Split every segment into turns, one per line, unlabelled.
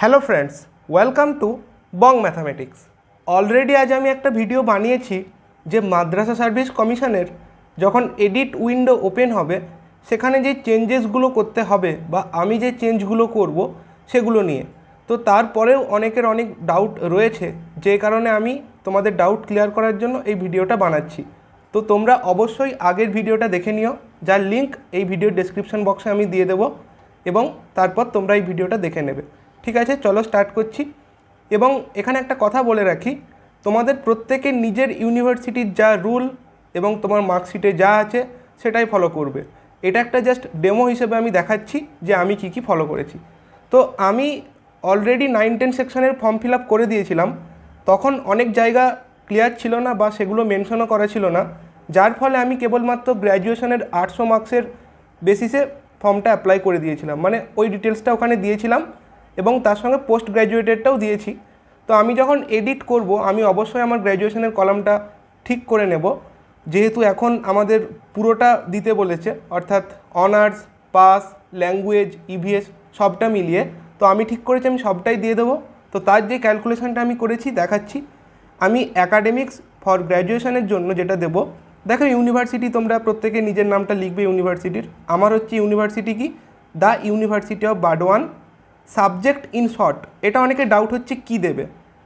hello friends welcome to Bong mathematics already আজ আমি একটা ভিডিও বানিয়েছি যে মাদ্রাসা সার্ভিস কমিশনের যখন এডিট উইন্ডো ওপেন হবে সেখানে যে চেঞ্জেসগুলো করতে হবে বা আমি যে চেঞ্জগুলো করব সেগুলো নিয়ে তো তারপরেও অনেকের অনেক ডাউট রয়েছে যে কারণে আমি তোমাদের ডাউট ক্লিয়ার করার জন্য এই ভিডিওটা বানাচ্ছি তো তোমরা অবশ্যই আগের ভিডিওটা দেখে নিও যার লিঙ্ক এই ভিডিও ডেসক্রিপশন বক্সে আমি দিয়ে দেবো এবং তারপর তোমরা এই ভিডিওটা দেখে নেবে ঠিক আছে চলো স্টার্ট করছি এবং এখানে একটা কথা বলে রাখি তোমাদের প্রত্যেকের নিজের ইউনিভার্সিটির যা রুল এবং তোমার মার্কশিটে যা আছে সেটাই ফলো করবে এটা একটা জাস্ট ডেমো হিসেবে আমি দেখাচ্ছি যে আমি কি কি ফলো করেছি তো আমি অলরেডি নাইন টেন সেকশনের ফর্ম ফিল করে দিয়েছিলাম তখন অনেক জায়গা ক্লিয়ার ছিল না বা সেগুলো মেনশনও করা ছিল না যার ফলে আমি কেবলমাত্র গ্র্যাজুয়েশনের আটশো মার্কসের বেসিসে ফর্মটা অ্যাপ্লাই করে দিয়েছিলাম মানে ওই ডিটেলসটা ওখানে দিয়েছিলাম এবং তার সঙ্গে পোস্ট গ্র্যাজুয়েটেডটাও দিয়েছি তো আমি যখন এডিট করব আমি অবশ্যই আমার গ্র্যাজুয়েশনের কলামটা ঠিক করে নেব যেহেতু এখন আমাদের পুরোটা দিতে বলেছে অর্থাৎ অনার্স পাস ল্যাঙ্গুয়েজ ইভিএস সবটা মিলিয়ে তো আমি ঠিক করেছি আমি সবটাই দিয়ে দেবো তো তার যে ক্যালকুলেশনটা আমি করেছি দেখাচ্ছি আমি অ্যাকাডেমিক্স ফর গ্র্যাজুয়েশনের জন্য যেটা দেব দেখো ইউনিভার্সিটি তোমরা প্রত্যেকে নিজের নামটা লিখবে ইউনিভার্সিটির আমার হচ্ছে ইউনিভার্সিটি কি the university of Burdwan subject in short এটা অনেকে ডাউট হচ্ছে কি দেবে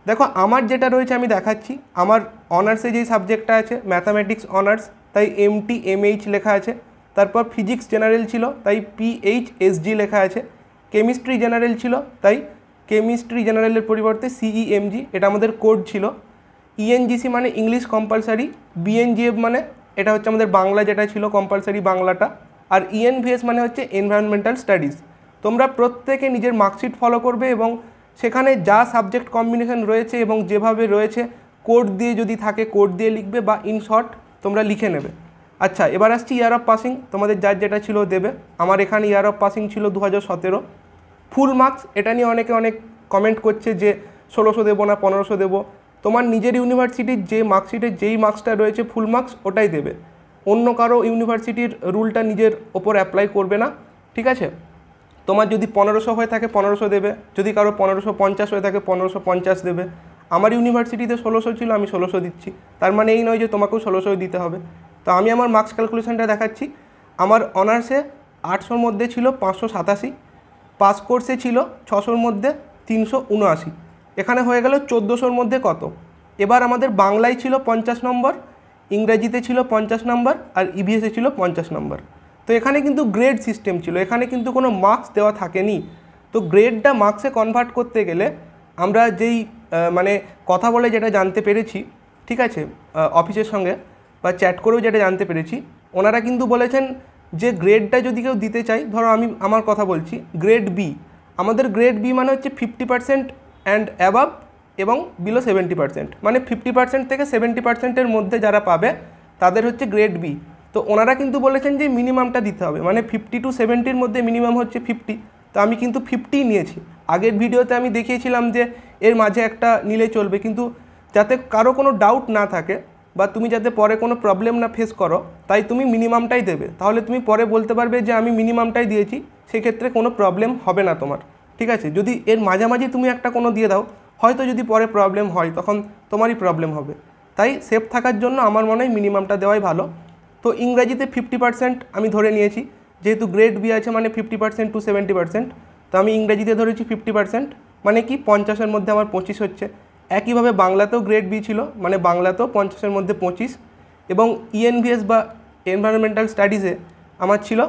দেখো আমার যেটা রয়েছে আমি দেখাচ্ছি আমার অনার্সে যেই সাবজেক্টটা আছে ম্যাথামেটিক্স অনার্স তাই এমটি এমএইচ লেখা আছে তারপর ফিজিক্স জেনারেল ছিল তাই পিএইচ এসজি লেখা আছে কেমিস্ট্রি জেনারেল ছিল তাই কেমিস্ট্রি জেনারেলের পরিবর্তে সিইএমজি e এটা আমাদের কোড ছিল ইএনজিসি e মানে ইংলিশ কম্পালসারি বিএনজিএফ মানে এটা হচ্ছে আমাদের বাংলা যেটা ছিল কম্পালসারি বাংলাটা আর ইএনভিএস e মানে হচ্ছে এনভায়রনমেন্টাল স্টাডিজ তোমরা প্রত্যেকে নিজের মার্কশিট ফলো করবে এবং সেখানে যা সাবজেক্ট কম্বিনেশন রয়েছে এবং যেভাবে রয়েছে কোড দিয়ে যদি থাকে কোড দিয়ে লিখবে বা ইন শর্ট তোমরা লিখে নেবে আচ্ছা এবার আসছি ইয়ার অফ পাসিং তোমাদের যার যেটা ছিল দেবে আমার এখানে ইয়ার অফ পাসিং ছিল দু ফুল মার্কস এটা নিয়ে অনেকে অনেক কমেন্ট করছে যে ষোলোশো দেবো না পনেরোশো দেবো তোমার নিজের ইউনিভার্সিটির যে মার্কশিটের যেই মার্কসটা রয়েছে ফুল মার্কস ওটাই দেবে অন্য কারো ইউনিভার্সিটির রুলটা নিজের ওপর অ্যাপ্লাই করবে না ঠিক আছে তোমার যদি পনেরোশো হয়ে থাকে পনেরোশো দেবে যদি কারো পনেরোশো পঞ্চাশ হয়ে থাকে পনেরোশো পঞ্চাশ দেবে আমার ইউনিভার্সিটিতে ষোলোশো ছিল আমি ষোলোশো দিচ্ছি তার মানে এই নয় যে তোমাকেও ষোলোশোই দিতে হবে তো আমি আমার মার্কস ক্যালকুলেশনটা দেখাচ্ছি আমার অনার্সে আটশোর মধ্যে ছিল পাঁচশো সাতাশি পাস কোর্সে ছিল ছশোর মধ্যে তিনশো উনআশি এখানে হয়ে গেল চোদ্দোশোর মধ্যে কত এবার আমাদের বাংলায় ছিল পঞ্চাশ নম্বর ইংরেজিতে ছিল পঞ্চাশ নম্বর আর ইভিএসে e ছিল পঞ্চাশ নম্বর তো এখানে কিন্তু গ্রেড সিস্টেম ছিল এখানে কিন্তু কোনো মার্কস দেওয়া থাকেনি তো গ্রেডটা মার্কসে কনভার্ট করতে গেলে আমরা যেই মানে কথা বলে যেটা জানতে পেরেছি ঠিক আছে অফিসের সঙ্গে বা চ্যাট করেও যেটা জানতে পেরেছি ওনারা কিন্তু বলেছেন যে গ্রেডটা যদি কেউ দিতে চাই ধরো আমি আমার কথা বলছি গ্রেড বি আমাদের গ্রেড বি মানে হচ্ছে ফিফটি পার্সেন্ট অ্যান্ড অ্যাবাভ এবং বিলো সেভেন্টি পার্সেন্ট মানে ফিফটি পার্সেন্ট থেকে সেভেন্টি পার্সেন্টের মধ্যে যারা পাবে তাদের হচ্ছে গ্রেড বি তো ওনারা কিন্তু বলেছেন যে মিনিমামটা দিতে হবে মানে ফিফটি টু সেভেন্টির মধ্যে মিনিমাম হচ্ছে ফিফটি তো আমি কিন্তু ফিফটি নিয়েছি আগের ভিডিওতে আমি দেখিয়েছিলাম যে এর মাঝে একটা নিলে চলবে কিন্তু যাতে কারো কোনো ডাউট না থাকে বা তুমি যাতে পরে কোনো প্রবলেম না ফেস করো তাই তুমি মিনিমামটাই দেবে তাহলে তুমি পরে বলতে পারবে যে আমি মিনিমামটাই দিয়েছি সেক্ষেত্রে কোনো প্রবলেম হবে না তোমার ঠিক আছে যদি এর মাঝামাঝি তুমি একটা কোনো দিয়ে দাও হয়তো যদি পরে প্রবলেম হয় তখন তোমারই প্রবলেম হবে তাই সেফ থাকার জন্য আমার মনে হয় মিনিমামটা দেওয়াই ভালো তো ইংরাজিতে ফিফটি পার্সেন্ট আমি ধরে নিয়েছি যেহেতু গ্রেড বি আছে মানে fifty percent to seventy percent তো আমি ইংরাজিতে ধরেছি ফিফটি পার্সেন্ট মানে কি পঞ্চাশের মধ্যে আমার পঁচিশ হচ্ছে একইভাবে বাংলাতেও গ্রেড বি ছিল মানে বাংলাতেও পঞ্চাশের মধ্যে পঁচিশ এবং ইএনভিএস e বা এনভায়রনমেন্টাল স্টাডিজে আমার ছিল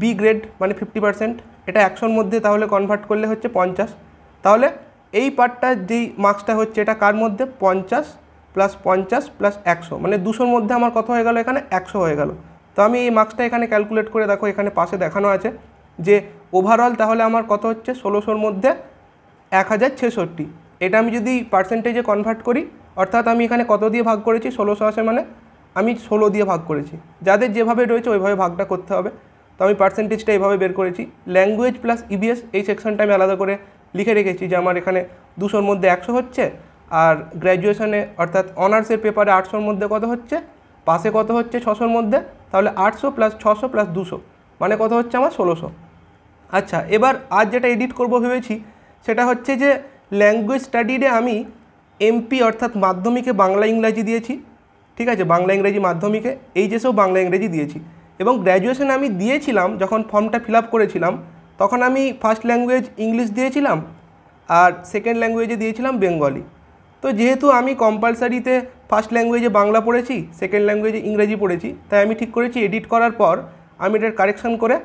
বি গ্রেড মানে ফিফটি পার্সেন্ট এটা একশোর মধ্যে তাহলে কনভার্ট করলে হচ্ছে পঞ্চাশ তাহলে এই পার্টটা যেই মার্কসটা হচ্ছে এটা কার মধ্যে পঞ্চাশ প্লাস পঞ্চাশ প্লাস একশো মানে দুশোর মধ্যে আমার কত হয়ে গেল এখানে একশো হয়ে গেল তো আমি এই মার্কসটা এখানে ক্যালকুলেট করে দেখো এখানে পাশে দেখানো আছে যে ওভারঅল তাহলে আমার কত হচ্ছে ষোলোশোর মধ্যে এক হাজার ছেষট্টি এটা আমি যদি পার্সেন্টেজে কনভার্ট করি অর্থাৎ আমি এখানে কত দিয়ে ভাগ করেছি ষোলোশো আসে মানে আমি ষোলো দিয়ে ভাগ করেছি যাদের যেভাবে রয়েছে ওইভাবে ভাগটা করতে হবে তো আমি পার্সেন্টেজটা এইভাবে বের করেছি ল্যাঙ্গুয়েজ প্লাস ইবিএস এই সেকশনটা আমি আলাদা করে লিখে রেখেছি যে আমার এখানে দুশোর মধ্যে একশো হচ্ছে আর গ্র্যাজুয়েশনে অর্থাৎ অনার্সের পেপারে আটশোর মধ্যে কত হচ্ছে পাশে কত হচ্ছে ছশোর মধ্যে তাহলে আটশো প্লাস ছশো প্লাস দুশো মানে কত হচ্ছে আমার ষোলোশো আচ্ছা এবার আজ যেটা এডিট করব ভেবেছি সেটা হচ্ছে যে ল্যাঙ্গুয়েজ স্টাডিডে আমি এমপি অর্থাৎ মাধ্যমিকে বাংলা ইংরাজি দিয়েছি ঠিক আছে বাংলা ইংরেজি মাধ্যমিকে এই যেসব বাংলা ইংরেজি দিয়েছি এবং গ্র্যাজুয়েশন আমি দিয়েছিলাম যখন ফর্মটা ফিল করেছিলাম তখন আমি ফার্স্ট ল্যাঙ্গুয়েজ ইংলিশ দিয়েছিলাম আর সেকেন্ড ল্যাঙ্গুয়েজে দিয়েছিলাম বেঙ্গলি তো যেহেতু আমি কম্পালসারিতে ফার্স্ট ল্যাঙ্গুয়েজে বাংলা পড়েছি সেকেন্ড ল্যাঙ্গুয়েজে ইংরেজি পড়েছি তাই আমি ঠিক করেছি এডিট করার পর আমি এটার কারেকশান করে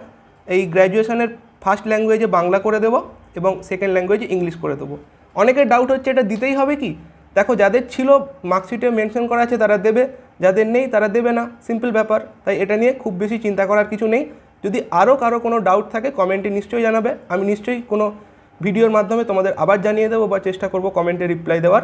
এই গ্র্যাজুয়েশনের ফার্স্ট ল্যাঙ্গুয়েজে বাংলা করে দেবো এবং সেকেন্ড ল্যাঙ্গুয়েজে ইংলিশ করে দেবো অনেকের ডাউট হচ্ছে এটা দিতেই হবে কি দেখো যাদের ছিল মার্কশিটে মেনশন করা আছে তারা দেবে যাদের নেই তারা দেবে না সিম্পল ব্যাপার তাই এটা নিয়ে খুব বেশি চিন্তা করার কিছু নেই যদি আরও কারো কোনো ডাউট থাকে কমেন্টে নিশ্চয়ই জানাবে আমি নিশ্চয়ই কোনো ভিডিওর মাধ্যমে তোমাদের আবার জানিয়ে দেবো বা চেষ্টা করব কমেন্টে রিপ্লাই দেওয়ার